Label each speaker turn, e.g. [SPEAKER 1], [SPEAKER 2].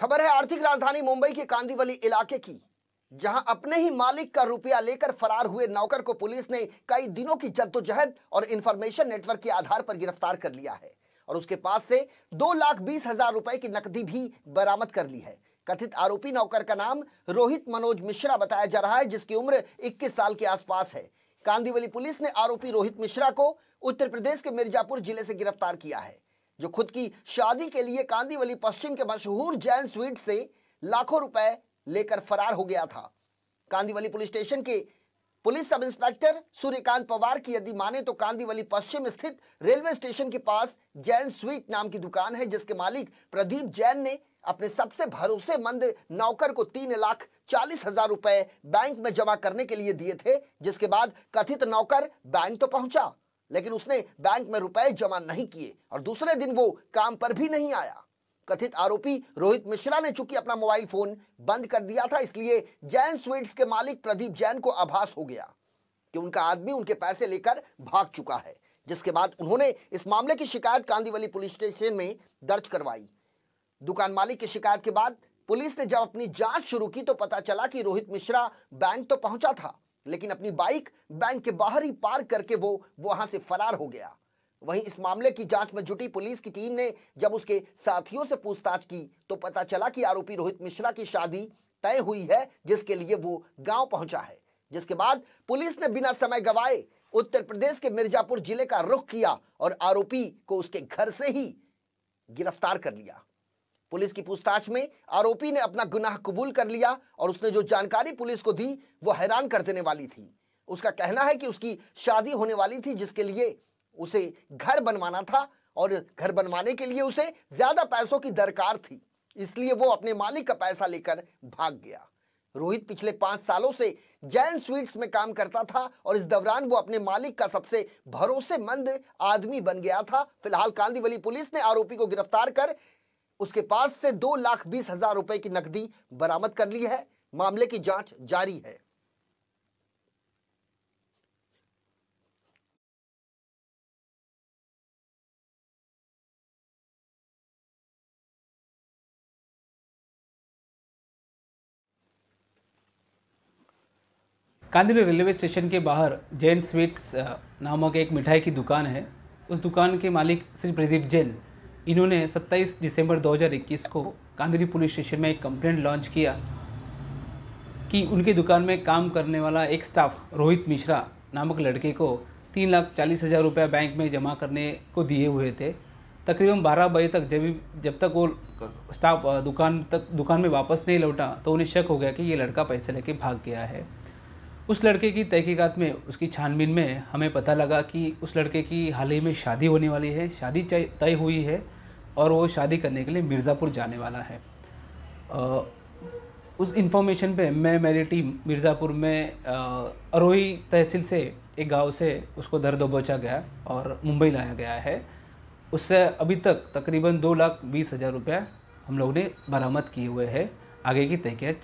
[SPEAKER 1] खबर है आर्थिक राजधानी मुंबई के कांदीवली इलाके की जहां अपने ही मालिक का रुपया लेकर फरार हुए नौकर को पुलिस ने कई दिनों की जद्दोजहद और इंफॉर्मेशन नेटवर्क के आधार पर गिरफ्तार कर लिया है और उसके पास से दो लाख बीस हजार रुपए की नकदी भी बरामद कर ली है कथित आरोपी नौकर का नाम रोहित मनोज मिश्रा बताया जा रहा है जिसकी उम्र 21 साल के आसपास है कांदीवली पुलिस ने आरोपी रोहित मिश्रा को उत्तर प्रदेश के मिर्जापुर जिले से गिरफ्तार किया है जो खुद की शादी के लिए कांदीवली पश्चिम के मशहूर जैन स्वीट से लाखों रुपए लेकर फरार हो गया था कांदीवली पुलिस स्टेशन के police sub inspector Suryakant Pawar की यदि माने तो कांदीवली पश्चिम स्थित रेलवे स्टेशन के पास जैन स्वीट नाम की दुकान है जिसके मालिक प्रदीप जैन ने अपने सबसे भरोसेमंद नौकर को तीन लाख चालीस हजार रुपए बैंक में जमा करने के लिए दिए थे जिसके बाद कथित नौकर बैंक तो पहुंचा लेकिन उसने बैंक में रुपए जमा नहीं किए और दूसरे दिन वो काम पर भी नहीं आया कथित आरोपी रोहित मिश्रा ने चूंकि अपना मोबाइल फोन बंद कर दिया था इसलिए जैन स्वीट्स के मालिक प्रदीप जैन को आभास हो गया कि उनका आदमी उनके पैसे लेकर भाग चुका है जिसके बाद उन्होंने इस मामले की शिकायत कांदीवली पुलिस स्टेशन में दर्ज करवाई दुकान मालिक की शिकायत के बाद पुलिस ने जब अपनी जांच शुरू की तो पता चला कि रोहित मिश्रा बैंक तो पहुंचा था लेकिन अपनी बाइक बैंक के बाहर ही पार्क करके वो वहां से फरार हो गया वहीं इस मामले की जांच में जुटी पुलिस की टीम ने जब उसके साथियों से पूछताछ की तो पता चला कि आरोपी रोहित मिश्रा की शादी तय हुई है जिसके लिए वो गांव पहुंचा है जिसके बाद पुलिस ने बिना समय गवाए उत्तर प्रदेश के मिर्जापुर जिले का रुख किया और आरोपी को उसके घर से ही गिरफ्तार कर लिया पुलिस की पूछताछ में आरोपी ने अपना गुनाह कबूल कर लिया और उसने जो जानकारी पुलिस को दी वो हैरान कर देने वाली थी उसका कहना है कि उसकी शादी होने वाली थी जिसके लिए उसे घर बनवाना था और घर बनवाने के लिए उसे ज्यादा पैसों की दरकार थी इसलिए वो अपने मालिक का पैसा लेकर भाग गया रोहित पिछले पांच सालों से जैन स्वीट्स में काम करता था और इस दौरान वो अपने मालिक का सबसे भरोसेमंद आदमी बन गया था फिलहाल कांदीवली पुलिस ने आरोपी को गिरफ्तार कर उसके पास से दो लाख बीस हजार रुपए की नकदी बरामद कर ली है मामले की जांच जारी है
[SPEAKER 2] कांदिली रेलवे स्टेशन के बाहर जैन स्वीट्स नामक एक मिठाई की दुकान है उस दुकान के मालिक श्री प्रदीप जैन इन्होंने 27 दिसंबर 2021 को कांदरी पुलिस स्टेशन में एक कंप्लेंट लॉन्च किया कि उनकी दुकान में काम करने वाला एक स्टाफ रोहित मिश्रा नामक लड़के को तीन लाख चालीस हज़ार रुपया बैंक में जमा करने को दिए हुए थे तकरीबन बारह बजे तक जब जब तक वो स्टाफ दुकान तक दुकान में वापस नहीं लौटा तो उन्हें शक हो गया कि ये लड़का पैसे लेके भाग गया है उस लड़के की तहकीकात में उसकी छानबीन में हमें पता लगा कि उस लड़के की हाल ही में शादी होने वाली है शादी तय हुई है और वो शादी करने के लिए मिर्ज़ापुर जाने वाला है आ, उस इन्फॉर्मेशन पे मैं मेरी टीम मिर्ज़ापुर में अरोही तहसील से एक गांव से उसको दर दबोचा गया और मुंबई लाया गया है उससे अभी तक तकरीबन दो लाख बीस हज़ार रुपया हम लोगों ने बरामद किए हुए हैं आगे की तहकियात